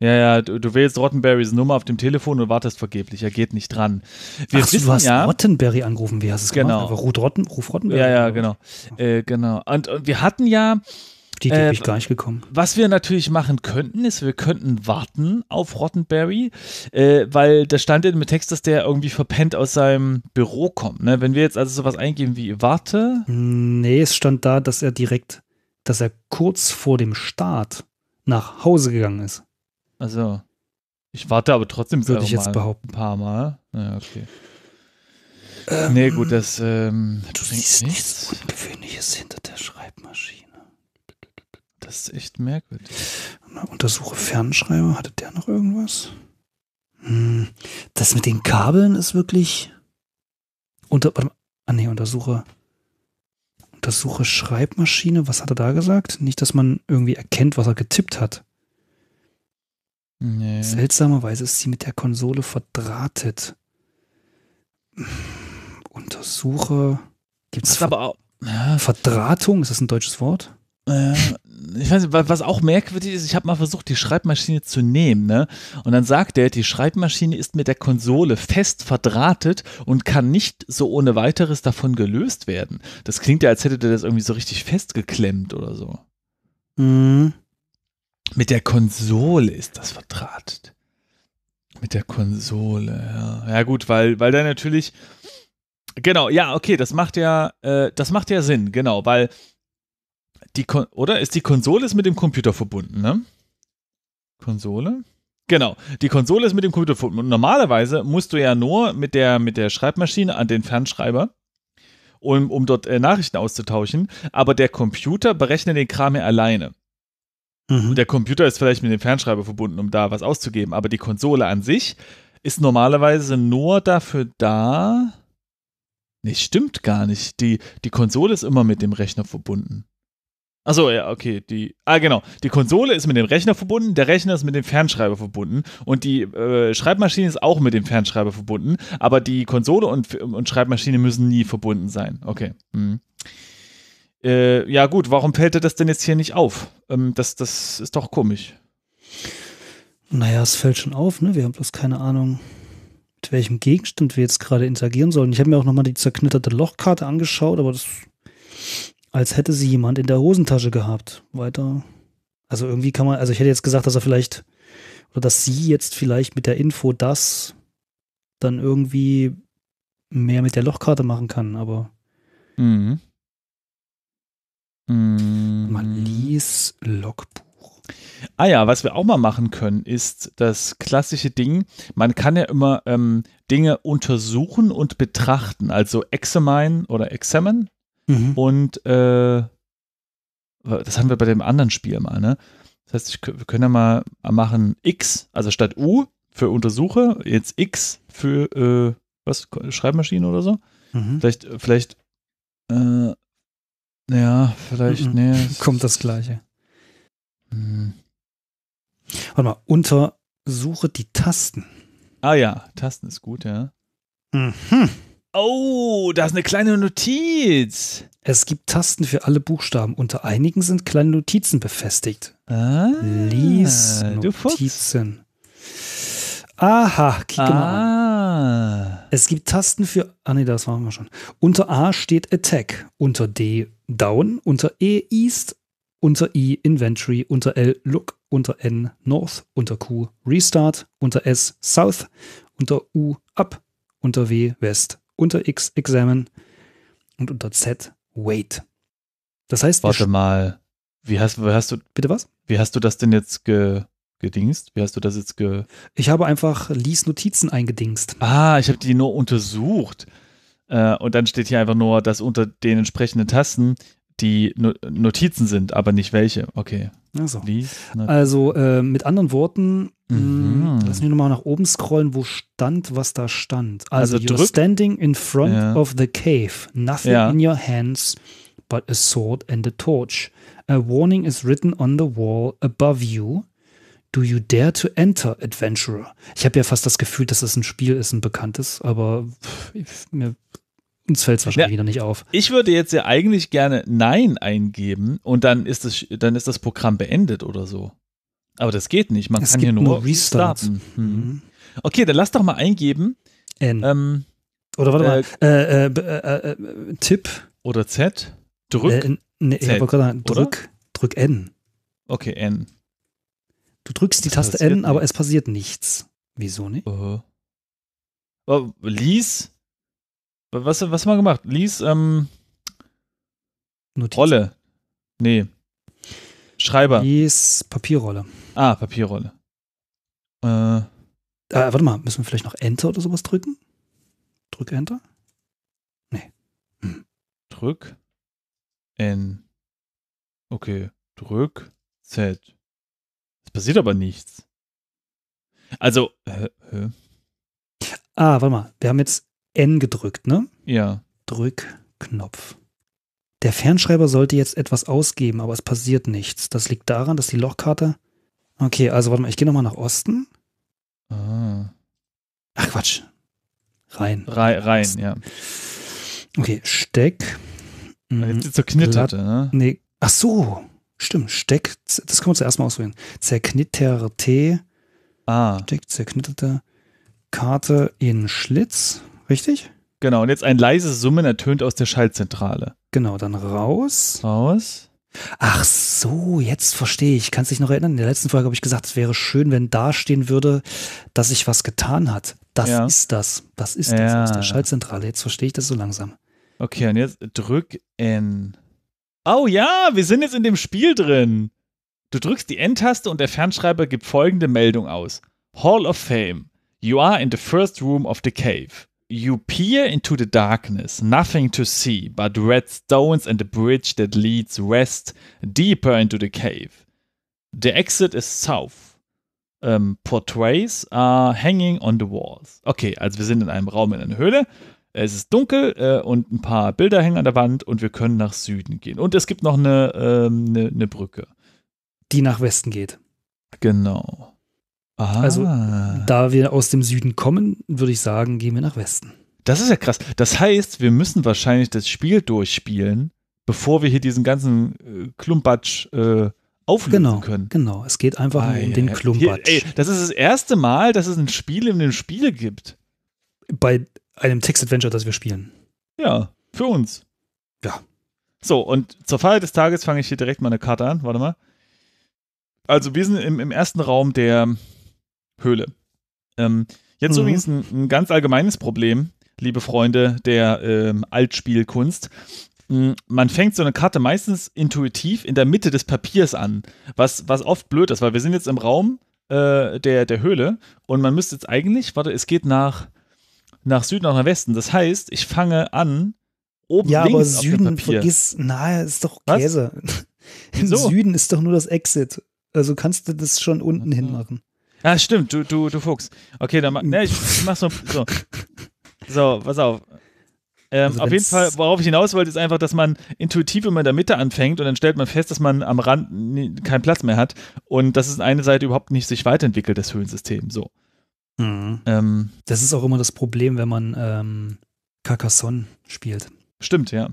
Ja, ja, du, du wählst Rottenberrys Nummer auf dem Telefon und wartest vergeblich. Er geht nicht dran. Wir Ach, wissen, du hast ja, Rottenberry angerufen. Wie hast du es genau. gemacht? Ruf, Rotten, Rottenberry. Ja, ja, genau. Äh, genau. Und, und wir hatten ja. Die Idee äh, ich gar nicht gekommen. Was wir natürlich machen könnten, ist, wir könnten warten auf Rottenberry, äh, weil da stand in dem Text, dass der irgendwie verpennt aus seinem Büro kommt. Ne? Wenn wir jetzt also sowas eingeben wie warte. Nee, es stand da, dass er direkt, dass er kurz vor dem Start nach Hause gegangen ist. Also, ich warte aber trotzdem Würde ich jetzt behaupten. ein paar Mal. Naja, okay. Ähm, nee, gut, das ähm, Du siehst nichts Ungewöhnliches hinter der Schreibmaschine. Das ist echt merkwürdig. Na, untersuche Fernschreiber, hatte der noch irgendwas? Hm, das mit den Kabeln ist wirklich. Unter, warte mal. Ah, nee, untersuche. Untersuche Schreibmaschine, was hat er da gesagt? Nicht, dass man irgendwie erkennt, was er getippt hat. Nee. Seltsamerweise ist sie mit der Konsole verdrahtet. Untersuche. Gibt es aber auch. Ja. Verdrahtung? Ist das ein deutsches Wort? Äh, ich weiß nicht, was auch merkwürdig ist, ich habe mal versucht, die Schreibmaschine zu nehmen, ne? Und dann sagt er, die Schreibmaschine ist mit der Konsole fest verdrahtet und kann nicht so ohne weiteres davon gelöst werden. Das klingt ja, als hätte der das irgendwie so richtig festgeklemmt oder so. Mhm. Mit der Konsole ist das vertratet. Mit der Konsole, ja. Ja, gut, weil, weil da natürlich. Genau, ja, okay, das macht ja, äh, das macht ja Sinn, genau, weil die Kon oder ist die Konsole ist mit dem Computer verbunden, ne? Konsole? Genau, die Konsole ist mit dem Computer verbunden. Und normalerweise musst du ja nur mit der, mit der Schreibmaschine an den Fernschreiber, um, um dort äh, Nachrichten auszutauschen, aber der Computer berechnet den Kram ja alleine. Mhm. Der Computer ist vielleicht mit dem Fernschreiber verbunden, um da was auszugeben, aber die Konsole an sich ist normalerweise nur dafür da. Nee, stimmt gar nicht. Die, die Konsole ist immer mit dem Rechner verbunden. Achso, ja, okay. Die, ah, genau. Die Konsole ist mit dem Rechner verbunden, der Rechner ist mit dem Fernschreiber verbunden und die äh, Schreibmaschine ist auch mit dem Fernschreiber verbunden, aber die Konsole und, und Schreibmaschine müssen nie verbunden sein. Okay. Hm äh, ja gut, warum fällt dir das denn jetzt hier nicht auf? Ähm, das, das ist doch komisch. Naja, es fällt schon auf, ne? Wir haben bloß keine Ahnung, mit welchem Gegenstand wir jetzt gerade interagieren sollen. Ich habe mir auch nochmal die zerknitterte Lochkarte angeschaut, aber das, als hätte sie jemand in der Hosentasche gehabt. Weiter. Also irgendwie kann man, also ich hätte jetzt gesagt, dass er vielleicht, oder dass sie jetzt vielleicht mit der Info das dann irgendwie mehr mit der Lochkarte machen kann, aber mhm. Mm. Man lies Logbuch. Ah ja, was wir auch mal machen können, ist das klassische Ding, man kann ja immer ähm, Dinge untersuchen und betrachten, also examine oder examine mhm. und äh, das haben wir bei dem anderen Spiel mal, ne? Das heißt, ich, wir können ja mal machen X, also statt U für Untersuche, jetzt X für äh, was, Schreibmaschinen oder so. Mhm. Vielleicht, vielleicht äh, ja, vielleicht, mhm. nee. Kommt das Gleiche. Mhm. Warte mal, untersuche die Tasten. Ah ja, Tasten ist gut, ja. Mhm. Oh, da ist eine kleine Notiz. Es gibt Tasten für alle Buchstaben. Unter einigen sind kleine Notizen befestigt. Ah, Lies Notizen. Aha, kick ah. mal an. Es gibt Tasten für. Ah nee, das waren wir schon. Unter A steht Attack, unter D Down, unter E East, unter I Inventory, unter L Look, unter N North, unter Q Restart, unter S South, unter U Up, unter W West, unter X Examine und unter Z Wait. Das heißt, warte mal, wie hast, wie hast, du bitte was? Wie hast du das denn jetzt ge, gedingst? Wie hast du das jetzt ge? Ich habe einfach Lies Notizen eingedingst. Ah, ich habe die nur untersucht. Äh, und dann steht hier einfach nur, dass unter den entsprechenden Tasten die no Notizen sind, aber nicht welche. Okay. Also, also äh, mit anderen Worten, mhm. mh, lass mich nochmal nach oben scrollen, wo stand, was da stand. Also, also you're standing in front ja. of the cave, nothing ja. in your hands but a sword and a torch. A warning is written on the wall above you. Do You Dare to Enter Adventurer. Ich habe ja fast das Gefühl, dass es das ein Spiel ist, ein bekanntes, aber pff, mir, uns fällt es wahrscheinlich ja, wieder nicht auf. Ich würde jetzt ja eigentlich gerne Nein eingeben und dann ist das, dann ist das Programm beendet oder so. Aber das geht nicht. Man es kann hier nur, nur Restart. starten. Hm. Mhm. Okay, dann lass doch mal eingeben. N. Ähm, oder warte äh, mal. Äh äh, äh, äh, äh, Tipp. Oder Z. Drück. Äh, nee, Z, ich gerade drück, drück N. Okay, N. Du drückst die Taste N, nicht. aber es passiert nichts. Wieso nicht? Uh -huh. oh, Lies? Was, was haben wir gemacht? Lies, ähm. Notizen. Rolle. Nee. Schreiber. Lies Papierrolle. Ah, Papierrolle. Äh. Ah, warte mal, müssen wir vielleicht noch Enter oder sowas drücken? Drück Enter? Nee. Hm. Drück N. Okay, drück Z passiert aber nichts. Also, äh, äh. Ah, warte mal. Wir haben jetzt N gedrückt, ne? Ja. Drückknopf. Der Fernschreiber sollte jetzt etwas ausgeben, aber es passiert nichts. Das liegt daran, dass die Lochkarte. Okay, also warte mal, ich gehe nochmal nach Osten. Ah. Ach Quatsch. Rein. Re rein, Osten. ja. Okay, Steck. Mhm. Jetzt ist so knitterte, ne? Nee. Ach so. Stimmt, steckt, das können wir zuerst mal ausprobieren. Zerknitterte, ah. Steck, zerknitterte Karte in Schlitz, richtig? Genau, und jetzt ein leises Summen ertönt aus der Schaltzentrale. Genau, dann raus. Raus. Ach so, jetzt verstehe ich. Kannst dich noch erinnern? In der letzten Folge habe ich gesagt, es wäre schön, wenn da stehen würde, dass sich was getan hat. Das ja. ist das. Das ist ja. das aus der Schaltzentrale. Jetzt verstehe ich das so langsam. Okay, und jetzt drück N. Oh ja, wir sind jetzt in dem Spiel drin. Du drückst die N-Taste und der Fernschreiber gibt folgende Meldung aus. Hall of Fame. You are in the first room of the cave. You peer into the darkness, nothing to see but red stones and a bridge that leads west, deeper into the cave. The exit is south. Um, ähm, portraits are hanging on the walls. Okay, also wir sind in einem Raum in einer Höhle. Es ist dunkel äh, und ein paar Bilder hängen an der Wand und wir können nach Süden gehen. Und es gibt noch eine, ähm, eine, eine Brücke. Die nach Westen geht. Genau. Ah. Also, da wir aus dem Süden kommen, würde ich sagen, gehen wir nach Westen. Das ist ja krass. Das heißt, wir müssen wahrscheinlich das Spiel durchspielen, bevor wir hier diesen ganzen äh, Klumpatsch äh, auflösen genau, können. Genau, es geht einfach ah, um ja, den Klumpatsch. Hier, ey, das ist das erste Mal, dass es ein Spiel in dem Spiel gibt. Bei einem Text-Adventure, das wir spielen. Ja, für uns. Ja. So, und zur Feier des Tages fange ich hier direkt mal eine Karte an. Warte mal. Also, wir sind im, im ersten Raum der Höhle. Ähm, jetzt mhm. übrigens ein, ein, ganz allgemeines Problem, liebe Freunde der ähm, Altspielkunst. Hm, man fängt so eine Karte meistens intuitiv in der Mitte des Papiers an, was, was oft blöd ist, weil wir sind jetzt im Raum äh, der, der Höhle und man müsste jetzt eigentlich, warte, es geht nach nach Süden auch nach Westen. Das heißt, ich fange an, oben ja, links aber Süden, auf dem Papier. vergiss, na, ist doch Käse. Im Süden ist doch nur das Exit. Also kannst du das schon unten mhm. hinmachen. ja, ah, stimmt, du, du, du Fuchs. Okay, dann mach, hm. ne, ich, ich mach so, so. So, pass auf. Ähm, also auf jeden Fall, worauf ich hinaus wollte, ist einfach, dass man intuitiv immer in der Mitte anfängt und dann stellt man fest, dass man am Rand keinen Platz mehr hat und dass es eine Seite überhaupt nicht sich weiterentwickelt, das Höhlensystem. So. Mhm. Ähm, das ist auch immer das Problem, wenn man ähm, Carcassonne spielt. Stimmt, ja.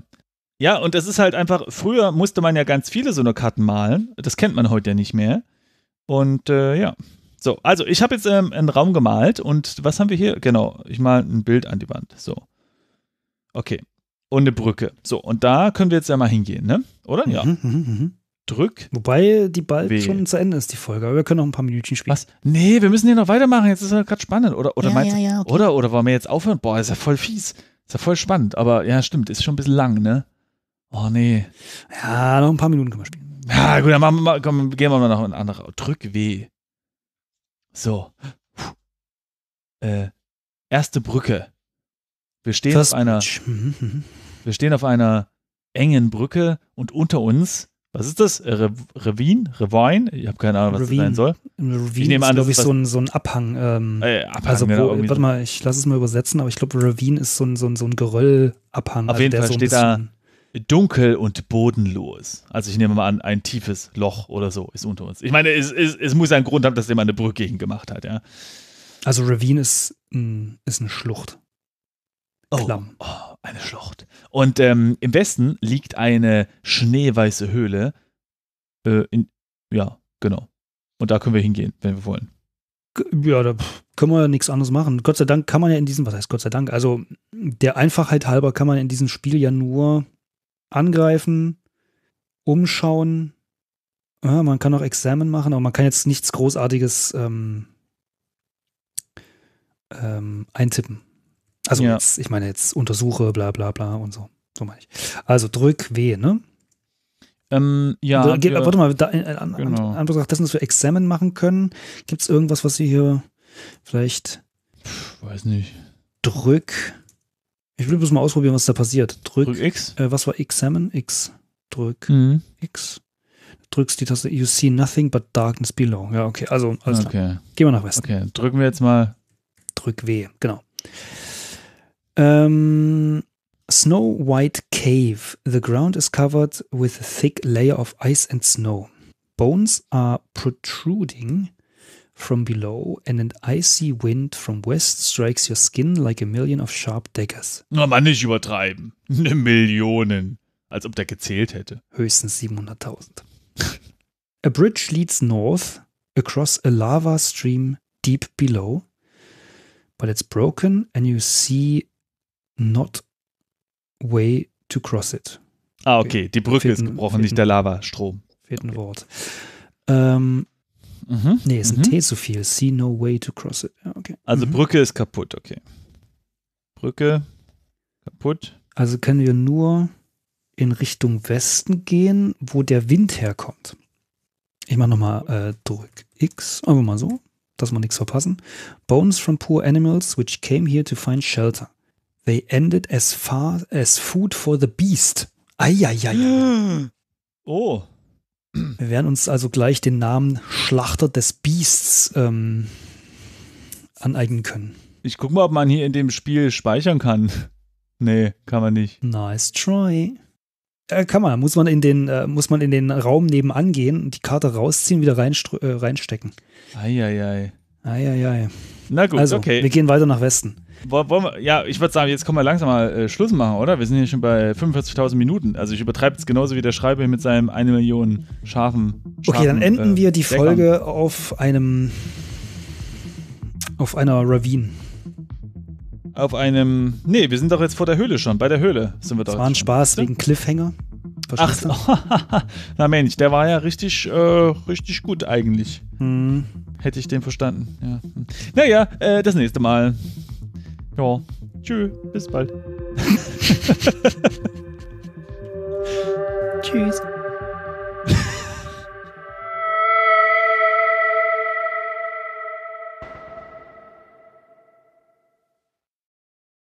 Ja, und das ist halt einfach, früher musste man ja ganz viele so eine Karten malen. Das kennt man heute ja nicht mehr. Und äh, ja. So, also ich habe jetzt ähm, einen Raum gemalt und was haben wir hier? Genau, ich mal ein Bild an die Wand. So. Okay. Und eine Brücke. So, und da können wir jetzt ja mal hingehen, ne? Oder? Ja. Mhm, ja. Mhm, mhm drück. Wobei die bald weh. schon zu Ende ist, die Folge. Aber wir können noch ein paar Minütchen spielen. Was? Nee, wir müssen hier noch weitermachen. Jetzt ist ja gerade spannend. Oder, oder ja, meinst ja, ja, okay. Oder, oder wollen wir jetzt aufhören? Boah, ist ja voll fies. Ist ja voll spannend. Aber ja, stimmt. Ist schon ein bisschen lang, ne? Oh, nee. Ja, noch ein paar Minuten können wir spielen. Ja, gut, dann machen wir mal, komm, gehen wir mal noch ein anderer. Drück W. So. Äh, erste Brücke. Wir stehen das auf einer. Mhm, mhm. wir stehen auf einer engen Brücke und unter uns was ist das? Äh, Re Ravine? Ravine? Ich habe keine Ahnung, was Ravine. das sein soll. Ravine ich nehme an, ist, glaube ich, so ein, so ein Abhang. Ähm, äh, Abhang also, ja, genau, wo, warte mal, ich lasse es mal übersetzen, aber ich glaube, Ravine ist so ein, so ein, so ein Geröllabhang. Auf also jeden Fall so steht da dunkel und bodenlos. Also ich nehme mal an, ein tiefes Loch oder so ist unter uns. Ich meine, es, es, es muss einen Grund haben, dass jemand eine Brücke gegen gemacht hat, ja. Also Ravine ist, ist eine Schlucht. Oh, oh, eine Schlucht. Und ähm, im Westen liegt eine schneeweiße Höhle. Äh, in, ja, genau. Und da können wir hingehen, wenn wir wollen. Ja, da können wir ja nichts anderes machen. Gott sei Dank kann man ja in diesem, was heißt Gott sei Dank, also der Einfachheit halber kann man in diesem Spiel ja nur angreifen, umschauen. Ja, man kann auch Examen machen, aber man kann jetzt nichts Großartiges ähm, ähm, eintippen. Also ja. jetzt, ich meine jetzt untersuche, bla bla bla und so. So meine ich. Also drück W, ne? Ähm, ja. Da, geht, wir, warte mal, da, äh, äh, an, genau. an, an, dessen, dass wir Examen machen können, gibt es irgendwas, was Sie hier vielleicht. Puh, weiß nicht. Drück. Ich will bloß mal ausprobieren, was da passiert. Drück. Drück X. Äh, was war Examen? X. Drück. Mhm. X. Drückst die Taste. You see nothing but darkness below. Ja, okay. Also, also okay. Klar. gehen wir nach Westen. Okay, drücken wir jetzt mal. Drück W, genau. Um, Snow White Cave. The ground is covered with a thick layer of ice and snow. Bones are protruding from below, and an icy wind from west strikes your skin like a million of sharp daggers. Na, man, nicht übertreiben. Eine Million. Als ob der gezählt hätte. Höchstens 700.000. a bridge leads north across a lava stream deep below, but it's broken, and you see not way to cross it. Ah, okay, die Brücke ist gebrochen, nicht der Lavastrom. Fehlt ein okay. Wort. Ähm, mhm. Nee, ist ein mhm. T zu viel. See no way to cross it. Ja, okay. Also mhm. Brücke ist kaputt, okay. Brücke kaputt. Also können wir nur in Richtung Westen gehen, wo der Wind herkommt. Ich mache nochmal äh, drück X, einfach mal so, dass wir nichts verpassen. Bones from poor animals which came here to find shelter. They ended as far as food for the beast. Eieiei. Oh. Wir werden uns also gleich den Namen Schlachter des Beasts ähm, aneignen können. Ich gucke mal, ob man hier in dem Spiel speichern kann. Nee, kann man nicht. Nice try. Äh, kann man, muss man in den, äh, muss man in den Raum nebenan gehen und die Karte rausziehen, wieder rein, äh, reinstecken. Eieiei. Eieiei. Na gut, also, okay. Wir gehen weiter nach Westen. Wollen wir, ja, ich würde sagen, jetzt kommen wir langsam mal äh, Schluss machen, oder? Wir sind hier schon bei 45.000 Minuten. Also ich übertreibe es genauso wie der Schreiber mit seinem 1 Million scharfen, scharfen Okay, dann enden äh, wir die Deckern. Folge auf einem auf einer Ravine. Auf einem. Nee, wir sind doch jetzt vor der Höhle schon. Bei der Höhle sind wir doch. Das war ein Spaß wegen Cliffhanger. Verstehst Ach, na Mensch, der war ja richtig, äh, richtig gut eigentlich. Hm. Hätte ich den verstanden. Ja. Naja, äh, das nächste Mal. Ja, tschö, bis bald. Tschüss.